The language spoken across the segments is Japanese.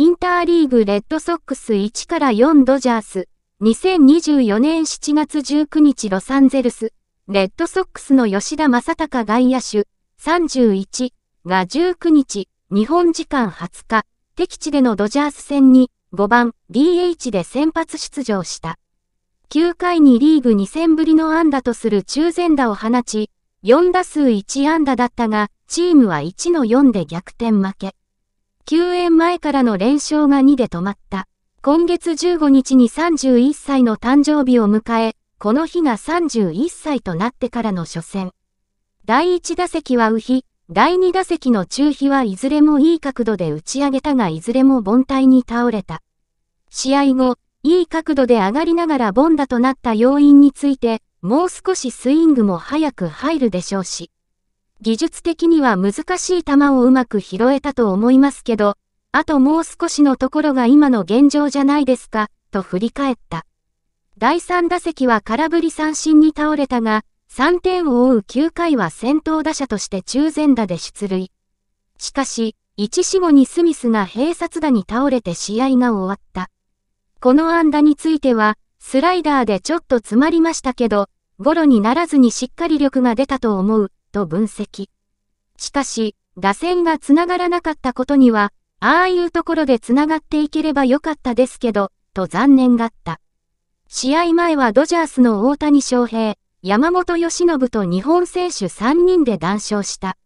インターリーグレッドソックス1から4ドジャース、2024年7月19日ロサンゼルス、レッドソックスの吉田正隆外野手、31が19日、日本時間20日、敵地でのドジャース戦に5番 DH で先発出場した。9回にリーグ2戦ぶりの安打とする中前打を放ち、4打数1安打だったが、チームは1の4で逆転負け。救援前からの連勝が2で止まった。今月15日に31歳の誕生日を迎え、この日が31歳となってからの初戦。第1打席は右日、第2打席の中飛はいずれもいい角度で打ち上げたがいずれも凡退に倒れた。試合後、いい角度で上がりながら凡打となった要因について、もう少しスイングも早く入るでしょうし。技術的には難しい球をうまく拾えたと思いますけど、あともう少しのところが今の現状じゃないですか、と振り返った。第3打席は空振り三振に倒れたが、3点を追う9回は先頭打者として中前打で出塁。しかし、1死後にスミスが併殺打に倒れて試合が終わった。この安打については、スライダーでちょっと詰まりましたけど、ゴロにならずにしっかり力が出たと思う、と分析。しかし、打線が繋がらなかったことには、ああいうところで繋がっていければよかったですけど、と残念がった。試合前はドジャースの大谷翔平、山本義信と日本選手3人で談笑した。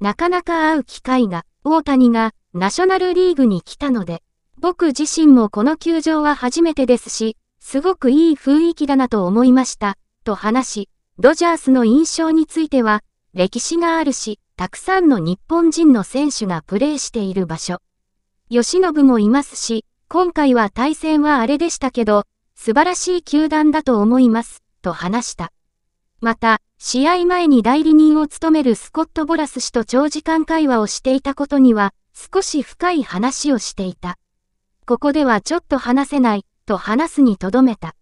なかなか会う機会が、大谷がナショナルリーグに来たので、僕自身もこの球場は初めてですし、すごくいい雰囲気だなと思いました、と話し、ドジャースの印象については、歴史があるし、たくさんの日本人の選手がプレーしている場所。吉信もいますし、今回は対戦はあれでしたけど、素晴らしい球団だと思います、と話した。また、試合前に代理人を務めるスコット・ボラス氏と長時間会話をしていたことには、少し深い話をしていた。ここではちょっと話せない、と話すにとどめた。